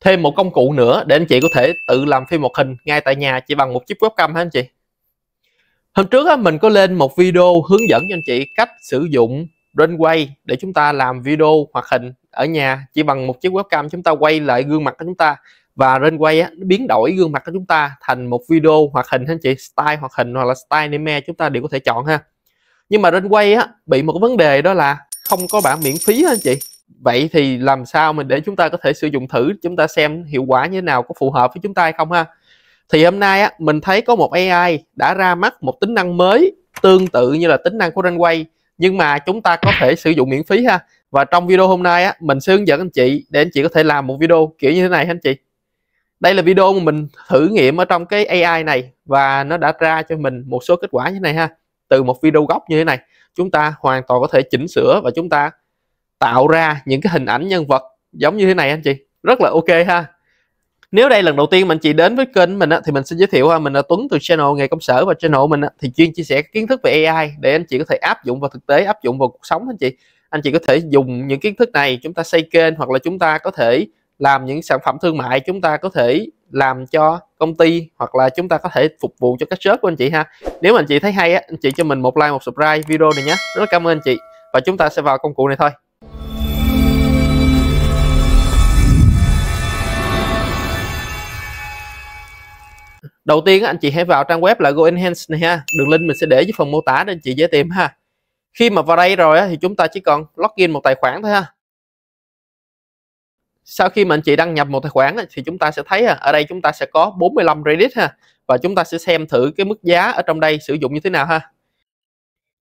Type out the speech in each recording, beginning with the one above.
thêm một công cụ nữa để anh chị có thể tự làm phim một hình ngay tại nhà chỉ bằng một chiếc webcam hả anh chị hôm trước á, mình có lên một video hướng dẫn cho anh chị cách sử dụng Runway để chúng ta làm video hoặc hình ở nhà chỉ bằng một chiếc webcam chúng ta quay lại gương mặt của chúng ta và Runway á, biến đổi gương mặt của chúng ta thành một video hoặc hình anh chị style hoặc hình hoặc là style anime chúng ta đều có thể chọn ha nhưng mà Runway á, bị một vấn đề đó là không có bản miễn phí anh chị vậy thì làm sao mình để chúng ta có thể sử dụng thử chúng ta xem hiệu quả như thế nào có phù hợp với chúng ta hay không ha thì hôm nay á, mình thấy có một AI đã ra mắt một tính năng mới tương tự như là tính năng của Runway nhưng mà chúng ta có thể sử dụng miễn phí ha và trong video hôm nay á, mình sẽ hướng dẫn anh chị để anh chị có thể làm một video kiểu như thế này ha anh chị đây là video mà mình thử nghiệm ở trong cái AI này và nó đã ra cho mình một số kết quả như thế này ha từ một video gốc như thế này chúng ta hoàn toàn có thể chỉnh sửa và chúng ta tạo ra những cái hình ảnh nhân vật giống như thế này anh chị rất là ok ha nếu đây lần đầu tiên mà anh chị đến với kênh mình á, thì mình xin giới thiệu ha mình là Tuấn từ channel nghề công sở và channel mình á, thì chuyên chia sẻ kiến thức về AI để anh chị có thể áp dụng vào thực tế áp dụng vào cuộc sống anh chị anh chị có thể dùng những kiến thức này chúng ta xây kênh hoặc là chúng ta có thể làm những sản phẩm thương mại chúng ta có thể làm cho công ty hoặc là chúng ta có thể phục vụ cho các shop của anh chị ha nếu mà anh chị thấy hay á anh chị cho mình một like một subscribe video này nhé rất cảm ơn anh chị và chúng ta sẽ vào công cụ này thôi đầu tiên anh chị hãy vào trang web là Go Enhance này ha đường link mình sẽ để dưới phần mô tả để anh chị dễ tìm ha khi mà vào đây rồi thì chúng ta chỉ cần login một tài khoản thôi ha sau khi mà anh chị đăng nhập một tài khoản thì chúng ta sẽ thấy ở đây chúng ta sẽ có 45 Reddit ha và chúng ta sẽ xem thử cái mức giá ở trong đây sử dụng như thế nào ha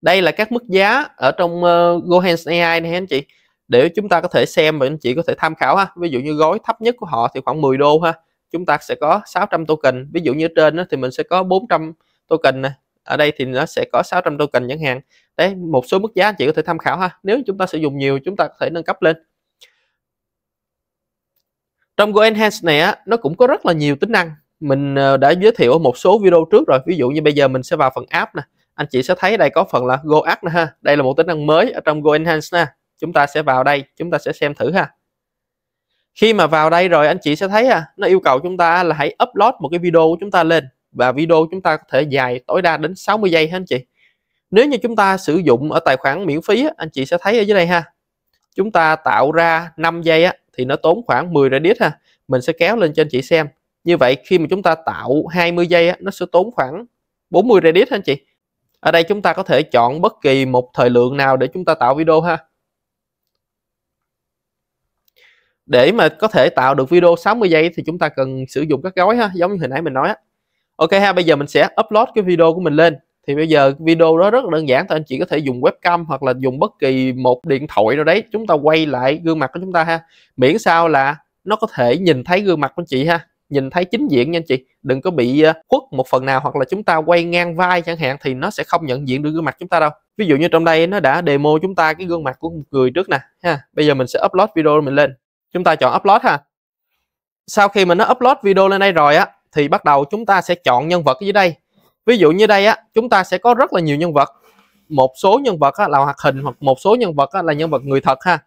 đây là các mức giá ở trong uh, ờ, Gohans AI này anh chị để chúng ta có thể xem và anh chị có thể tham khảo ha ví dụ như gói thấp nhất của họ thì khoảng 10 đô ha chúng ta sẽ có 600 token ví dụ như trên đó, thì mình sẽ có 400 token này ở đây thì nó sẽ có 600 token chẳng hạn đấy một số mức giá anh chị có thể tham khảo ha nếu chúng ta sử dụng nhiều chúng ta có thể nâng cấp lên trong Go Enhance này á nó cũng có rất là nhiều tính năng mình ờ, đã giới thiệu ở một số video trước rồi ví dụ như bây giờ mình sẽ vào phần app nè anh chị sẽ thấy đây có phần là Go App nè ha đây là một tính năng mới ở trong Go Enhance nè chúng ta sẽ vào đây chúng ta sẽ xem thử ha khi mà vào đây rồi anh chị sẽ thấy à, nó yêu cầu chúng ta là hãy upload một cái video của chúng ta lên và video chúng ta có thể dài tối đa đến 60 giây ha anh chị nếu như chúng ta sử dụng ở tài khoản miễn phí anh chị sẽ thấy ở dưới đây ha chúng ta tạo ra 5 giây á, thì nó tốn khoảng 10 Reddit ha mình sẽ kéo lên cho anh chị xem như vậy khi mà chúng ta tạo 20 giây á, nó sẽ tốn khoảng 40 Reddit anh chị ở đây chúng ta có thể chọn bất kỳ một thời lượng nào để chúng ta tạo video ha để mà có thể tạo được video 60 giây thì chúng ta cần sử dụng các gói ha giống như hồi nãy mình nói ok ha bây giờ mình sẽ upload cái video của mình lên thì bây giờ video đó rất là đơn giản thôi anh chị có thể dùng webcam hoặc là dùng bất kỳ một điện thoại nào đấy chúng ta quay lại gương mặt của chúng ta ha miễn sao là nó có thể nhìn thấy gương mặt của anh chị ha nhìn thấy chính diện nha anh chị đừng có bị ờ, khuất một phần nào hoặc là chúng ta quay ngang vai chẳng hạn thì nó sẽ không nhận diện được gương mặt chúng ta đâu ví dụ như trong đây nó đã demo chúng ta cái gương mặt của một người trước nè ha bây giờ mình sẽ upload video mình lên chúng ta chọn upload ha sau khi mà nó upload video lên đây rồi á thì bắt đầu chúng ta sẽ chọn nhân vật dưới đây ví dụ như đây á chúng ta sẽ có rất là nhiều nhân vật một số nhân vật á, là hoạt hình hoặc một số nhân vật á, là nhân vật người thật ha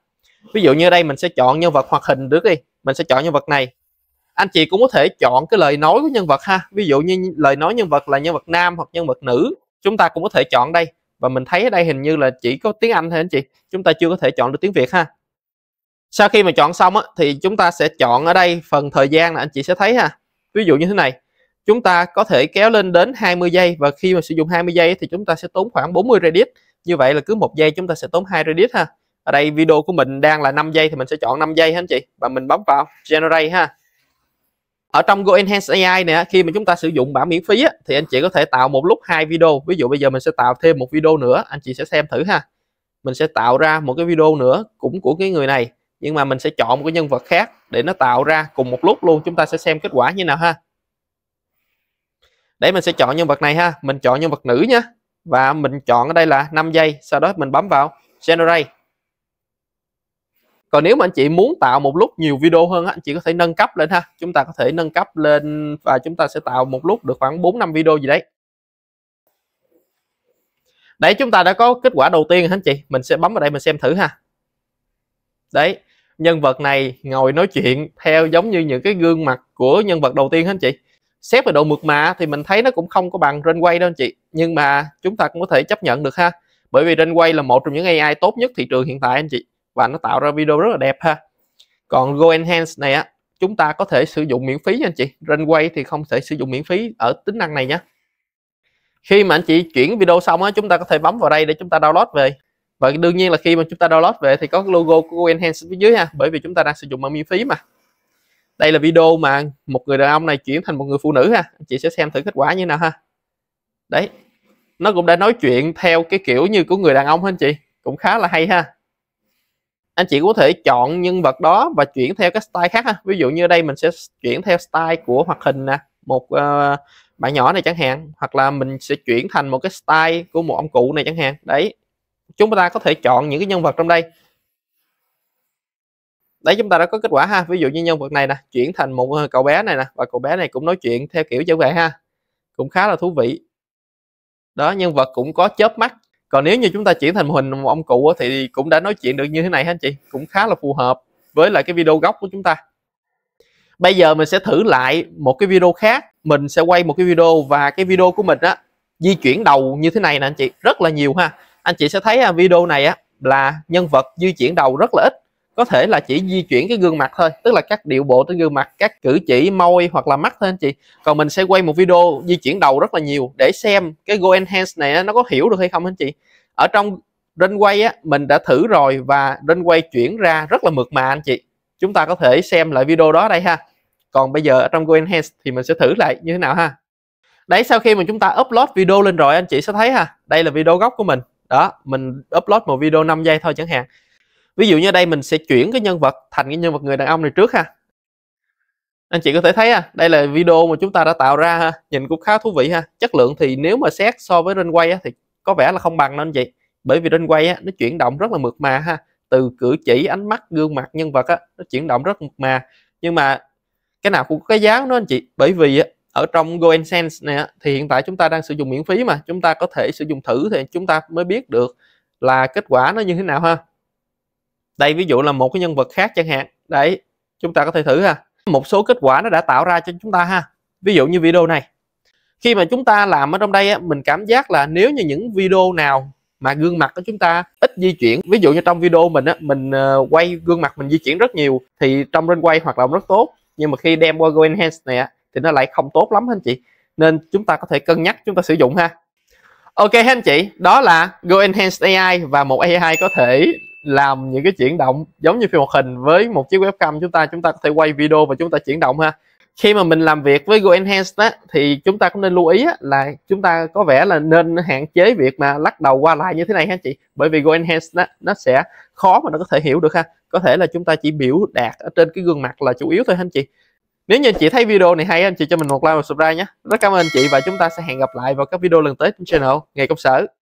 ví dụ như đây mình sẽ chọn nhân vật hoạt hình được đi mình sẽ chọn nhân vật này anh chị cũng có thể chọn cái lời nói của nhân vật ha ví dụ như lời nói nhân vật là nhân vật nam hoặc nhân vật nữ chúng ta cũng có thể chọn đây và mình thấy ở đây hình như là chỉ có tiếng anh thôi anh chị chúng ta chưa có thể chọn được tiếng việt ha sau khi mà chọn xong á, thì chúng ta sẽ chọn ở đây phần thời gian là anh chị sẽ thấy ha ví dụ như thế này chúng ta có thể kéo lên đến 20 giây và khi mà sử dụng 20 giây thì chúng ta sẽ tốn khoảng 40 Reddit như vậy là cứ một giây chúng ta sẽ tốn hai Reddit ha ở đây video của mình đang là 5 giây thì mình sẽ chọn 5 giây ha anh chị và mình bấm vào generate ha ở trong Go Enhance AI này khi mà chúng ta sử dụng bản miễn phí á, thì anh chị có thể tạo một lúc hai video ví dụ bây giờ mình sẽ tạo thêm một video nữa anh chị sẽ xem thử ha mình sẽ tạo ra một cái video nữa cũng của cái người này nhưng mà mình sẽ chọn một cái nhân vật khác để nó tạo ra cùng một lúc luôn chúng ta sẽ xem kết quả như nào ha để mình sẽ chọn nhân vật này ha mình chọn nhân vật nữ nhé và mình chọn ở đây là 5 giây sau đó mình bấm vào generate còn nếu mà anh chị muốn tạo một lúc nhiều video hơn anh chị có thể nâng cấp lên ha chúng ta có thể nâng cấp lên và chúng ta sẽ tạo một lúc được khoảng 4 năm video gì đấy đấy chúng ta đã có kết quả đầu tiên anh chị mình sẽ bấm vào đây mình xem thử ha đấy nhân vật này ngồi nói chuyện theo giống như những cái gương mặt của nhân vật đầu tiên hết chị xét về độ mượt mà thì mình thấy nó cũng không có bằng quay đâu anh chị nhưng mà chúng ta cũng có thể chấp nhận được ha bởi vì quay là một trong những AI tốt nhất thị trường hiện tại anh chị và nó tạo ra video rất là đẹp ha còn Go Enhance này á chúng ta có thể sử dụng miễn phí nha anh chị quay thì không thể sử dụng miễn phí ở tính năng này nhé khi mà anh chị chuyển video xong á chúng ta có thể bấm vào đây để chúng ta download về và đương nhiên là khi mà chúng ta download về thì có logo của Google Enhance phía dưới ha bởi vì chúng ta đang sử dụng bằng miễn phí mà đây là video mà một người đàn ông này chuyển thành một người phụ nữ ha chị sẽ xem thử kết quả như nào ha đấy nó cũng đã nói chuyện theo cái kiểu như của người đàn ông anh chị cũng khá là hay ha anh chị có thể chọn nhân vật đó và chuyển theo cái style khác ha. ví dụ như ở đây mình sẽ chuyển theo style của hoạt hình nè một uh, bạn nhỏ này chẳng hạn hoặc là mình sẽ chuyển thành một cái style của một ông cụ này chẳng hạn đấy chúng ta có thể chọn những cái nhân vật trong đây đấy chúng ta đã có kết quả ha ví dụ như nhân vật này nè chuyển thành một ờ, cậu bé này nè và cậu bé này cũng nói chuyện theo kiểu như vậy ha cũng khá là thú vị đó nhân vật cũng có chớp mắt còn nếu như chúng ta chuyển thành mô hình một ông cụ thì cũng đã nói chuyện được như thế này ha anh chị cũng khá là phù hợp với lại cái video gốc của chúng ta bây giờ mình sẽ thử lại một cái video khác mình sẽ quay một cái video và cái video của mình á di chuyển đầu như thế này nè anh chị rất là nhiều ha anh chị sẽ thấy à, video này á là nhân vật di chuyển đầu rất là ít có thể là chỉ di chuyển cái gương mặt thôi tức là các điệu bộ trên gương mặt các cử chỉ môi hoặc là mắt thôi anh chị còn mình sẽ quay một video di chuyển đầu rất là nhiều để xem cái go enhance này nó có hiểu được hay không anh chị ở trong runway á mình đã thử rồi và runway chuyển ra rất là mượt mà anh chị chúng ta có thể xem lại video đó đây ha còn bây giờ ở trong go enhance thì mình sẽ thử lại như thế nào ha đấy sau khi mà chúng ta upload video lên rồi anh chị sẽ thấy ha đây là video gốc của mình đó mình upload một video 5 giây thôi chẳng hạn ví dụ như đây mình sẽ chuyển cái nhân vật thành cái nhân vật người đàn ông này trước ha anh chị có thể thấy à đây là video mà chúng ta đã tạo ra ha nhìn cũng khá thú vị ha chất lượng thì nếu mà xét so với runway quay thì có vẻ là không bằng nên chị bởi vì runway á, nó chuyển động rất là mượt mà ha từ cử chỉ ánh mắt gương mặt nhân vật á, nó chuyển động rất mượt mà nhưng mà cái nào cũng có cái giá đó anh chị bởi vì á, ở trong GoEnsense này thì hiện tại chúng ta đang sử dụng miễn phí mà chúng ta có thể sử dụng thử thì chúng ta mới biết được là kết quả nó như thế nào ha đây ví dụ là một cái nhân vật khác chẳng hạn đấy chúng ta có thể thử ha một số kết quả nó đã tạo ra cho chúng ta ha ví dụ như video này khi mà chúng ta làm ở trong đây mình cảm giác là nếu như những video nào mà gương mặt của chúng ta ít di chuyển ví dụ như trong video mình á, mình ờ, quay gương mặt mình di chuyển rất nhiều thì trong lên quay hoạt động rất tốt nhưng mà khi đem qua Go Enhance này á, thì nó lại không tốt lắm anh chị nên chúng ta có thể cân nhắc chúng ta sử dụng ha ok ha anh chị đó là Go Enhanced AI và một AI có thể làm những cái chuyển động giống như phim hoạt hình với một chiếc webcam chúng ta chúng ta có thể quay video và chúng ta chuyển động ha khi mà mình làm việc với Go Enhanced á, thì chúng ta cũng nên lưu ý á, là chúng ta có vẻ là nên hạn chế việc mà lắc đầu qua lại như thế này ha chị bởi vì Go Enhanced á, nó sẽ khó mà nó có thể hiểu được ha có thể là chúng ta chỉ biểu đạt ở trên cái gương mặt là chủ yếu thôi ha anh chị nếu như anh chị thấy video này hay anh chị cho mình một like và subscribe nhé rất cảm ơn anh chị và chúng ta sẽ hẹn gặp lại vào các video lần tới trên channel ngày công sở